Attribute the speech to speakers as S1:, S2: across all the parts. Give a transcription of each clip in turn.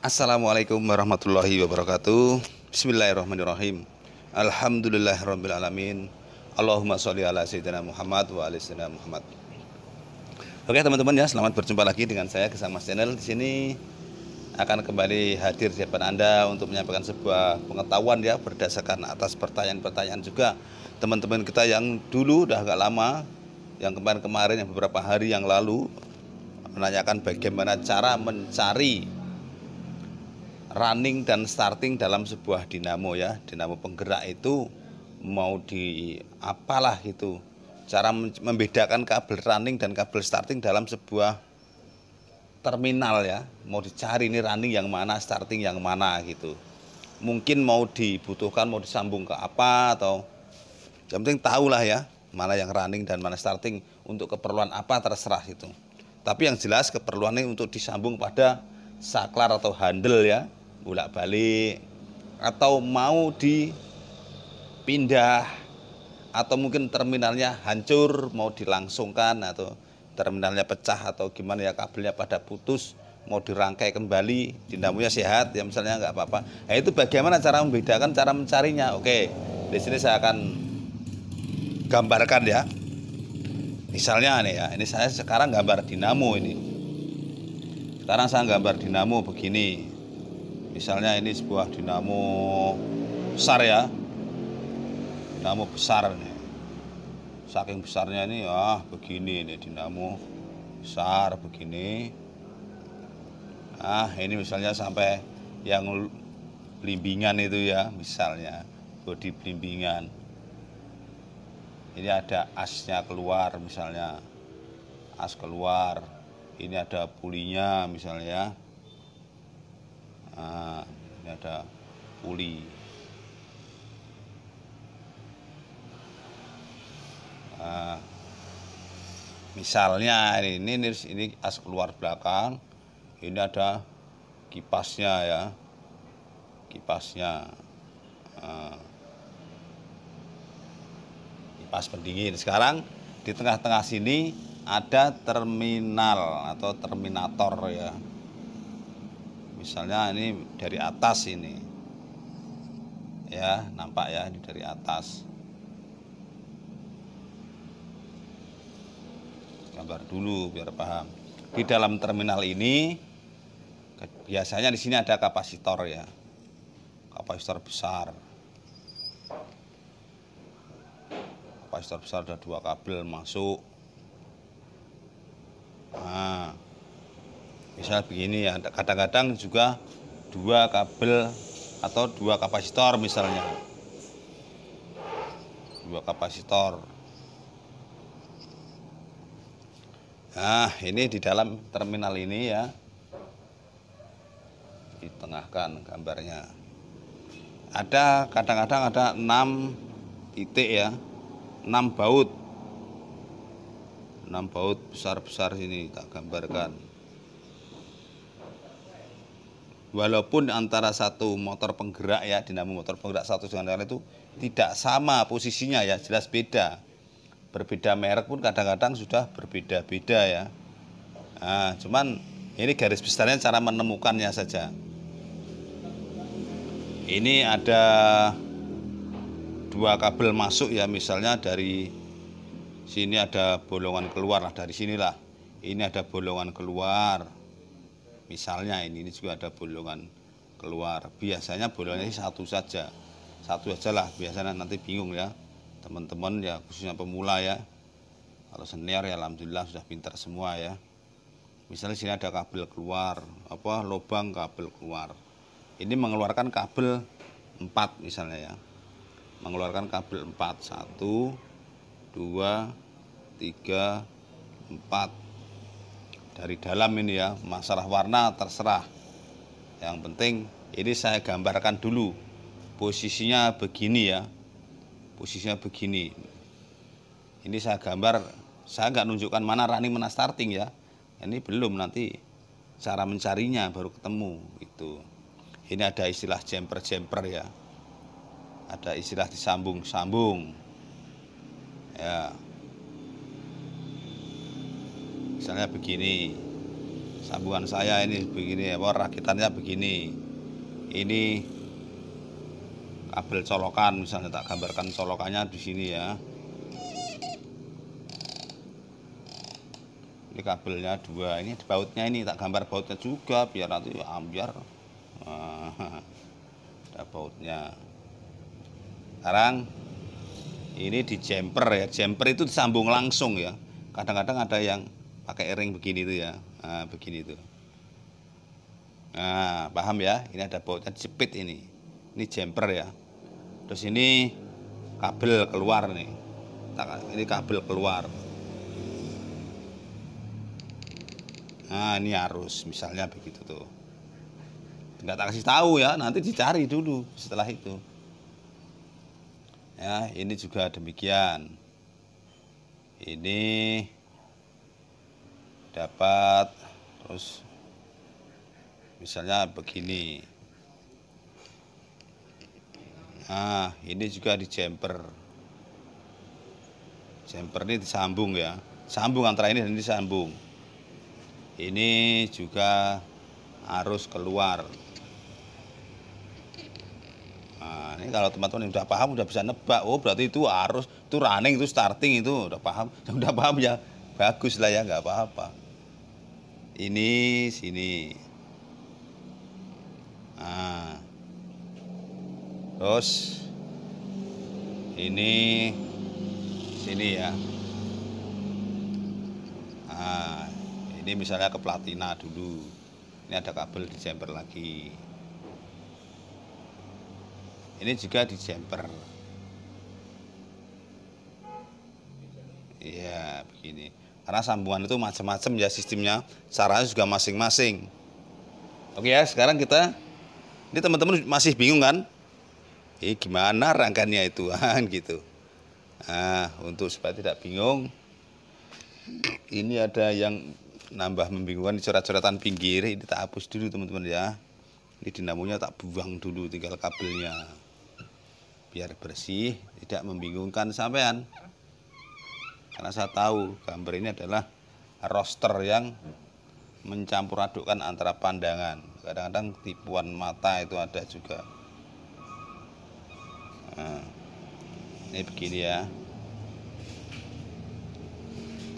S1: Assalamualaikum warahmatullahi wabarakatuh Bismillahirrahmanirrahim Alhamdulillahirrahmanirrahim Allahumma sholli ala Sayyidina Muhammad wa ala Sayyidina Muhammad Oke teman-teman ya, selamat berjumpa lagi dengan saya Kesama Channel Di sini akan kembali hadir di depan Anda untuk menyampaikan sebuah pengetahuan ya berdasarkan atas pertanyaan-pertanyaan juga teman-teman kita yang dulu udah agak lama yang kemarin-kemarin yang beberapa hari yang lalu menanyakan bagaimana cara mencari running dan starting dalam sebuah dinamo ya dinamo penggerak itu mau di apalah itu cara membedakan kabel running dan kabel starting dalam sebuah terminal ya mau dicari ini running yang mana starting yang mana gitu mungkin mau dibutuhkan mau disambung ke apa atau yang penting tahulah ya mana yang running dan mana starting untuk keperluan apa terserah itu tapi yang jelas keperluannya untuk disambung pada saklar atau handle ya bolak-balik atau mau dipindah atau mungkin terminalnya hancur mau dilangsungkan atau terminalnya pecah atau gimana ya kabelnya pada putus mau dirangkai kembali dinamonya sehat ya misalnya nggak apa-apa nah, itu bagaimana cara membedakan cara mencarinya oke di sini saya akan gambarkan ya misalnya nih ya ini saya sekarang gambar dinamo ini sekarang saya gambar dinamo begini misalnya ini sebuah dinamo besar ya dinamo besar nih saking besarnya ini ah begini ini dinamo besar begini ah ini misalnya sampai yang blimbingan itu ya misalnya body blimbingan ini ada asnya keluar misalnya as keluar ini ada pulinya misalnya Ah, ini ada puli. Nah, misalnya ini, ini ini as keluar belakang, ini ada kipasnya ya, kipasnya. Nah, kipas pendingin. Sekarang di tengah-tengah sini ada terminal atau terminator ya misalnya ini dari atas ini ya nampak ya ini dari atas gambar dulu biar paham di dalam terminal ini biasanya di sini ada kapasitor ya kapasitor besar kapasitor besar ada dua kabel masuk nah misal begini ya kadang-kadang juga dua kabel atau dua kapasitor misalnya dua kapasitor nah ini di dalam terminal ini ya ditengahkan gambarnya ada kadang-kadang ada enam titik ya enam baut enam baut besar-besar ini tak gambarkan walaupun antara satu motor penggerak ya dinamo motor penggerak satu dengan yang lain itu tidak sama posisinya ya jelas beda berbeda merek pun kadang-kadang sudah berbeda-beda ya nah, cuman ini garis besarnya cara menemukannya saja ini ada dua kabel masuk ya misalnya dari sini ada bolongan keluar lah dari sinilah ini ada bolongan keluar misalnya ini, ini juga ada bolongan keluar biasanya bolongnya satu saja satu aja lah biasanya nanti bingung ya teman-teman ya khususnya pemula ya kalau senior ya alhamdulillah sudah pintar semua ya misalnya sini ada kabel keluar apa lubang kabel keluar ini mengeluarkan kabel empat misalnya ya mengeluarkan kabel empat, satu, dua, tiga, empat dari dalam ini ya masalah warna terserah yang penting ini saya gambarkan dulu posisinya begini ya posisinya begini ini saya gambar saya nggak nunjukkan mana running mana starting ya ini belum nanti cara mencarinya baru ketemu itu ini ada istilah jumper jumper ya ada istilah disambung sambung ya misalnya begini sambungan saya ini begini ya, apa rakitannya begini ini kabel colokan misalnya tak gambarkan colokannya di sini ya ini kabelnya dua ini di bautnya ini tak gambar bautnya juga biar nanti ya, ambiar ah, ada bautnya sekarang ini di jumper ya jumper itu disambung langsung ya kadang-kadang ada yang pakai ring begini itu ya nah, begini itu nah paham ya ini ada bautnya jepit ini ini jumper ya terus ini kabel keluar nih ini kabel keluar nah ini harus misalnya begitu tuh nggak tak kasih tahu ya nanti dicari dulu setelah itu ya ini juga demikian ini dapat terus misalnya begini nah ini juga di jumper jumper ini disambung ya sambung antara ini dan ini sambung ini juga harus keluar nah ini kalau teman-teman yang udah paham sudah bisa nebak oh berarti itu harus itu running itu starting itu udah paham udah paham ya bagus lah ya nggak apa-apa ini sini nah, terus ini sini ya nah, ini misalnya ke platina dulu ini ada kabel di jumper lagi ini juga di jumper iya begini karena sambungan itu macam-macam ya sistemnya, caranya juga masing-masing. Oke ya, sekarang kita ini teman-teman masih bingung kan? Eh gimana rangkanya itu kan gitu. Nah, untuk supaya tidak bingung ini ada yang nambah membingungkan di coret-coretan pinggir ini tak hapus dulu teman-teman ya. Ini dinamonya tak buang dulu tinggal kabelnya biar bersih tidak membingungkan sampean karena saya tahu gambar ini adalah roster yang mencampur adukkan antara pandangan kadang-kadang tipuan mata itu ada juga nah, ini begini ya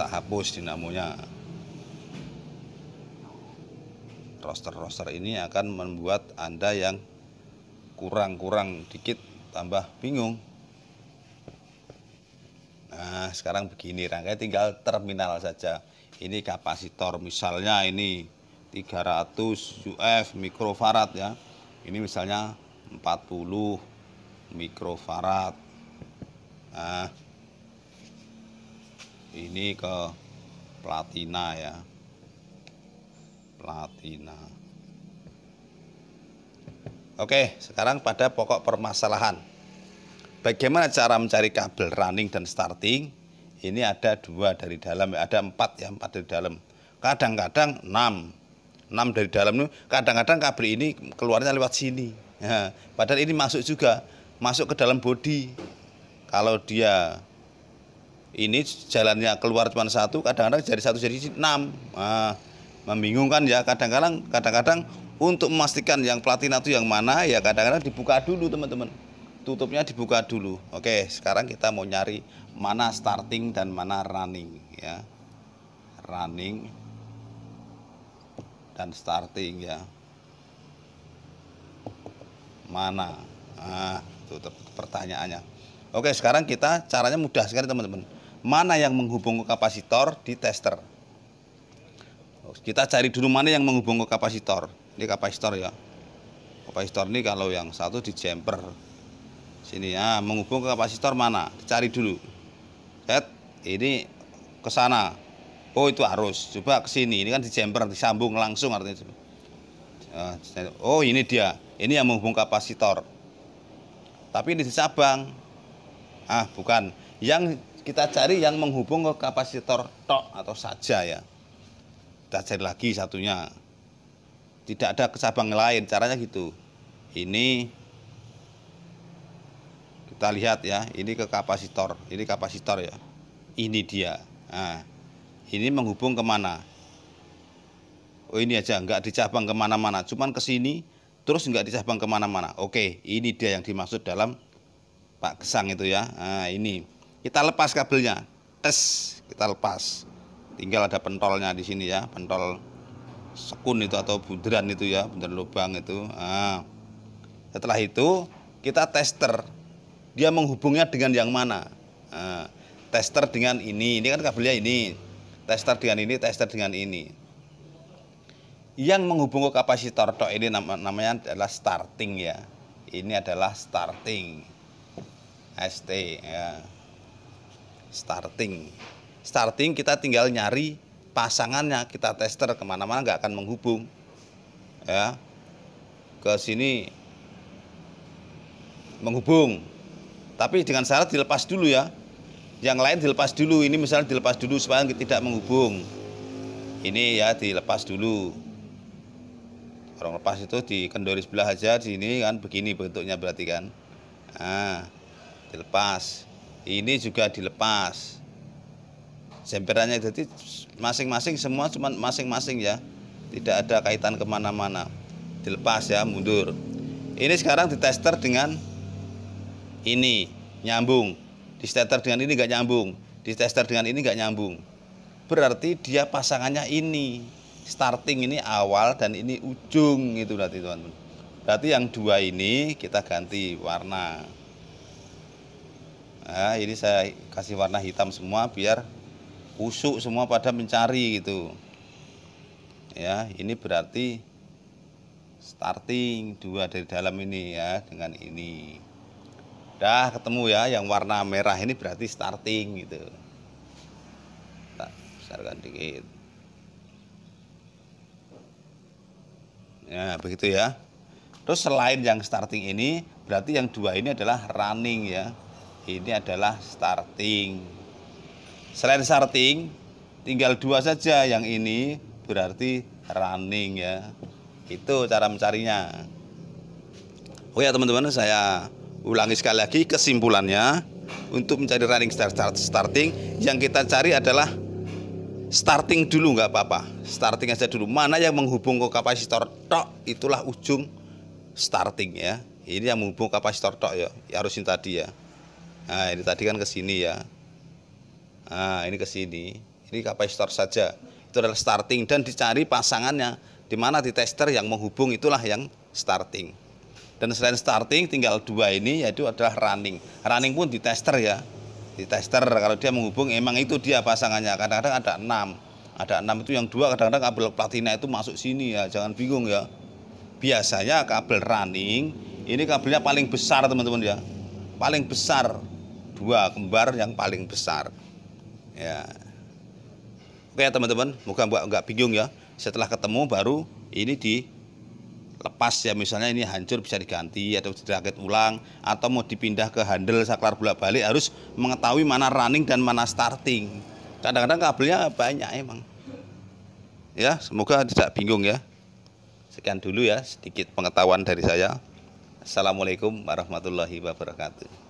S1: tak hapus dinamonya roster-roster ini akan membuat anda yang kurang-kurang dikit tambah bingung Nah, sekarang begini rangkai tinggal terminal saja ini kapasitor misalnya ini 300 UF mikrofarad ya ini misalnya 40 mikrofarad nah ini ke platina ya platina oke sekarang pada pokok permasalahan bagaimana cara mencari kabel running dan starting ini ada dua dari dalam, ada empat ya, empat dari dalam. Kadang-kadang enam, enam dari dalam ini. kadang-kadang kabel ini keluarnya lewat sini. Ya, padahal ini masuk juga, masuk ke dalam bodi. Kalau dia ini jalannya keluar cuma satu, kadang-kadang jadi satu jadi enam. Nah, membingungkan ya, kadang-kadang, kadang-kadang untuk memastikan yang platina itu yang mana ya kadang-kadang dibuka dulu teman-teman tutupnya dibuka dulu oke sekarang kita mau nyari mana starting dan mana running ya running dan starting ya mana nah, itu pertanyaannya oke sekarang kita caranya mudah sekali teman-teman mana yang menghubung ke kapasitor di tester kita cari dulu mana yang menghubung ke kapasitor ini kapasitor ya kapasitor ini kalau yang satu di jumper sini ya nah, menghubung ke kapasitor mana cari dulu set ini ke sana oh itu arus coba ke sini ini kan di jumper disambung langsung artinya ah, oh ini dia ini yang menghubung kapasitor tapi ini di cabang ah bukan yang kita cari yang menghubung ke kapasitor tok atau saja ya kita cari lagi satunya tidak ada ke cabang lain caranya gitu ini kita lihat ya ini ke kapasitor ini kapasitor ya ini dia nah, ini menghubung kemana oh ini aja nggak dicabang kemana-mana cuman ke sini terus nggak dicabang kemana-mana oke ini dia yang dimaksud dalam Pak Gesang itu ya nah, ini kita lepas kabelnya tes kita lepas tinggal ada pentolnya di sini ya pentol sekun itu atau bundaran itu ya bundaran lubang itu nah, setelah itu kita tester dia menghubungnya dengan yang mana nah, tester dengan ini ini kan kabelnya ini tester dengan ini tester dengan ini yang menghubung ke kapasitor tok ini namanya adalah starting ya ini adalah starting ST ya starting starting kita tinggal nyari pasangannya kita tester kemana-mana nggak akan menghubung ya ke sini menghubung tapi dengan syarat dilepas dulu ya. Yang lain dilepas dulu. Ini misalnya dilepas dulu supaya tidak menghubung. Ini ya dilepas dulu. Orang lepas itu di kendori sebelah aja di sini kan begini bentuknya berarti kan. Nah, dilepas. Ini juga dilepas. Jemperannya jadi masing-masing semua cuma masing-masing ya. Tidak ada kaitan kemana-mana. Dilepas ya, mundur. Ini sekarang ditester dengan ini nyambung, di stator dengan ini nggak nyambung, di tester dengan ini nggak nyambung. Berarti dia pasangannya ini, starting ini awal dan ini ujung itu berarti teman-teman. Berarti yang dua ini kita ganti warna. Nah, ini saya kasih warna hitam semua biar usuk semua pada mencari gitu. Ya, ini berarti starting dua dari dalam ini ya dengan ini. Dah ketemu ya, yang warna merah ini berarti starting gitu. Kita besarkan dikit. Ya, begitu ya. Terus selain yang starting ini, berarti yang dua ini adalah running ya. Ini adalah starting. Selain starting, tinggal dua saja yang ini berarti running ya. Itu cara mencarinya. Oh ya teman-teman, saya ulangi sekali lagi kesimpulannya untuk mencari running start, start starting yang kita cari adalah starting dulu nggak apa-apa starting aja dulu mana yang menghubung ke kapasitor tok itulah ujung starting ya ini yang menghubung kapasitor tok ya, ya harusin tadi ya nah ini tadi kan ke sini ya nah ini ke sini ini kapasitor saja itu adalah starting dan dicari pasangannya di mana di tester yang menghubung itulah yang starting dan selain starting tinggal dua ini yaitu adalah running. Running pun di tester ya. Di tester kalau dia menghubung emang itu dia pasangannya. Kadang-kadang ada enam. Ada enam itu yang dua kadang-kadang kabel platina itu masuk sini ya. Jangan bingung ya. Biasanya kabel running ini kabelnya paling besar teman-teman ya. Paling besar dua kembar yang paling besar. Ya. Oke teman-teman, moga nggak bingung ya. Setelah ketemu baru ini di pas ya misalnya ini hancur bisa diganti atau dirakit ulang atau mau dipindah ke handle saklar bolak balik harus mengetahui mana running dan mana starting kadang-kadang kabelnya banyak emang ya semoga tidak bingung ya sekian dulu ya sedikit pengetahuan dari saya assalamualaikum warahmatullahi wabarakatuh